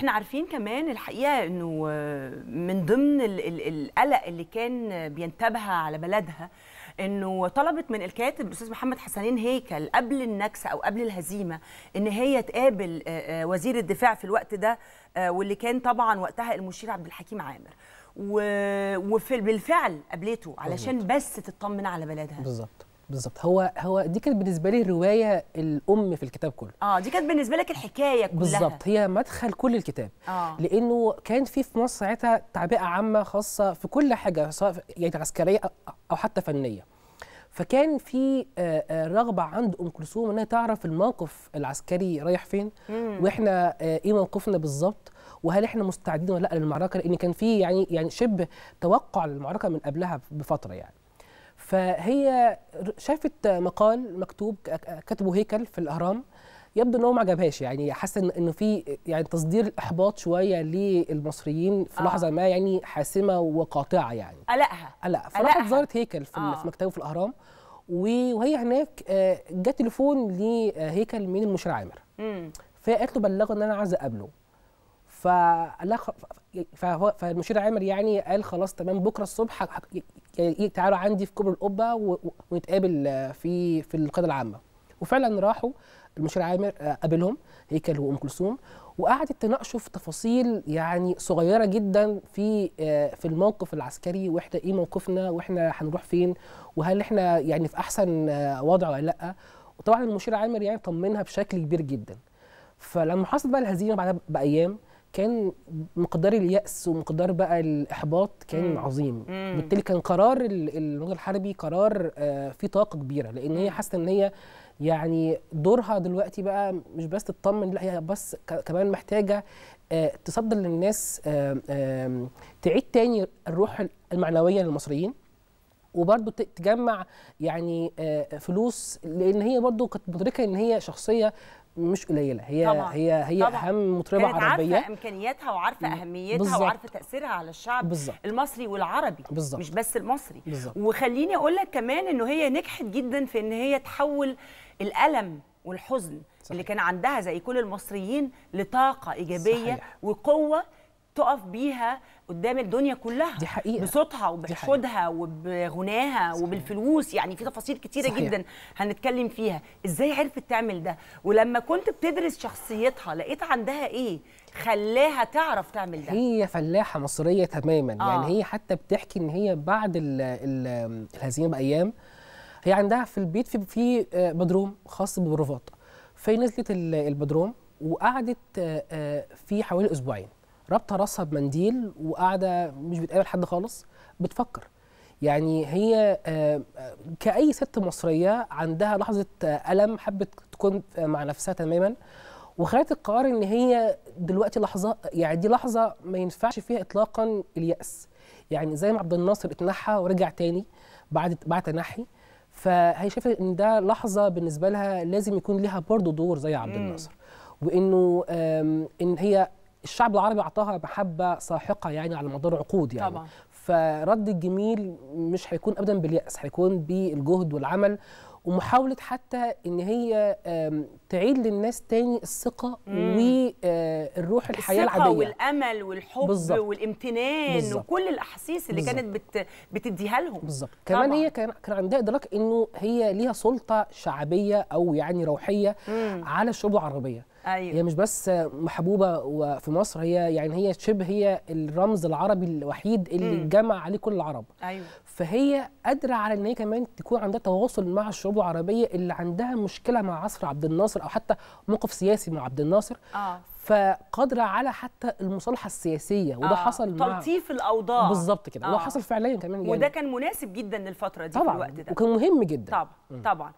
احنا عارفين كمان الحقيقه انه من ضمن القلق اللي كان بينتابها على بلدها انه طلبت من الكاتب الاستاذ محمد حسنين هيكل قبل النكسه او قبل الهزيمه ان هي تقابل آه، آه، وزير الدفاع في الوقت ده آه، واللي كان طبعا وقتها المشير عبد الحكيم عامر وبالفعل قابلته علشان بس تطمن على بلدها بالظبط بالظبط هو هو دي كانت بالنسبه لي الروايه الام في الكتاب كله اه دي كانت بالنسبه لك الحكايه كلها بالظبط هي مدخل كل الكتاب آه. لانه كان في في مصر ساعتها تعبئه عامه خاصه في كل حاجه سواء يعني عسكريه او حتى فنيه فكان في آه، آه، رغبه عند ام كلثوم انها تعرف الموقف العسكري رايح فين مم. واحنا آه، ايه موقفنا بالظبط وهل احنا مستعدين ولا لا للمعركه لان كان في يعني يعني شبه توقع للمعركه من قبلها بفتره يعني فهي شافت مقال مكتوب كتبه هيكل في الاهرام يبدو ان هو ما عجبهاش يعني حاسه انه في يعني تصدير احباط شويه للمصريين في آه. لحظه ما يعني حاسمه وقاطعه يعني قلقها قلقها فراحت زارت هيكل في, آه. مكتبه في الاهرام وهي هناك آه، جاء تليفون لهيكل آه، من المشير عامر فقالت له بلغه ان انا عايزه اقابله فهو فالمشير عامر يعني قال خلاص تمام بكره الصبح يعني إيه، تعالوا عندي في كوبري القبه ونتقابل آه، في في القياده العامه وفعلا راحوا المشير عامر آه، قابلهم هيكل وام كلثوم وقعدت تناقشوا في تفاصيل يعني صغيره جدا في آه، في الموقف العسكري واحنا ايه موقفنا واحنا هنروح فين وهل احنا يعني في احسن وضع ولا لا وطبعا المشير عامر يعني طمنها بشكل كبير جدا فلما حصلت بقى الهزيمه بعدها بايام كان مقدار اليأس ومقدار بقى الإحباط كان مم. عظيم وبالتالي كان قرار النضال الحربي قرار آه، فيه طاقة كبيرة لأن هي حاسة إن هي يعني دورها دلوقتي بقى مش بس تطمن لا هي بس كمان محتاجة آه، تصدر للناس تعيد تاني الروح المعنوية للمصريين وبرضه تجمع يعني آه، فلوس لان هي برضه كانت مدركه ان هي شخصيه مش قليله هي طبعا. هي هي طبعا. اهم مطربه كانت عربيه عارفه امكانياتها وعارفه اهميتها بالزبط. وعارفه تاثيرها على الشعب بالزبط. المصري والعربي بالزبط. مش بس المصري بالزبط. وخليني اقول لك كمان انه هي نجحت جدا في ان هي تحول الالم والحزن صحيح. اللي كان عندها زي كل المصريين لطاقه ايجابيه صحيح. وقوه تقف بيها قدام الدنيا كلها دي حقيقة بصوتها وبحشودها وبغناها صحيح. وبالفلوس يعني في تفاصيل كتيرة صحيح. جدا هنتكلم فيها ازاي عرفت تعمل ده ولما كنت بتدرس شخصيتها لقيت عندها ايه خلاها تعرف تعمل ده هي فلاحة مصرية تماما آه. يعني هي حتى بتحكي ان هي بعد الهزيمة بأيام هي عندها في البيت في, في آه، بدروم خاص بالبروفات فنزلت البدروم وقعدت آه، آه، في حوالي اسبوعين رابطه راسها بمنديل وقاعده مش بتقابل حد خالص بتفكر يعني هي آه، كأي ست مصرية عندها لحظة آه، ألم حبت تكون مع نفسها تماما وخدت القرار إن هي دلوقتي لحظة يعني دي لحظة ما ينفعش فيها إطلاقا اليأس يعني زي ما عبد الناصر اتنحى ورجع تاني بعد بعد تنحي فهي شايفة إن ده لحظة بالنسبة لها لازم يكون لها برضه دور زي عبد الناصر وإنه إن هي الشعب العربي اعطاها محبه ساحقه يعني على مدار عقود يعني طبعا. فرد الجميل مش هيكون ابدا بالياس هيكون بالجهد والعمل ومحاوله حتى ان هي تعيد للناس تاني الثقه والروح الحياه العاديه الثقه والامل والحب بالزبط. والامتنان بالزبط. وكل الاحاسيس اللي بالزبط. كانت بت... بتديها لهم بالظبط كمان هي كان كان عندها ادراك انه هي ليها سلطه شعبيه او يعني روحيه مم. على الشعوب العربيه أيوة. هي مش بس محبوبه وفي مصر هي يعني هي شبه هي الرمز العربي الوحيد اللي م. جمع عليه كل العرب أيوة. فهي قادره على ان هي كمان تكون عندها تواصل مع الشعوب العربيه اللي عندها مشكله مع عصر عبد الناصر او حتى موقف سياسي مع عبد الناصر آه. فقادره على حتى المصالحه السياسيه وده آه. حصل مع تلطيف الاوضاع بالظبط كده آه. وده حصل فعليا كمان وده يعني. كان مناسب جدا للفتره دي طبعا في الوقت ده وكان مهم جدا طبعا م. طبعا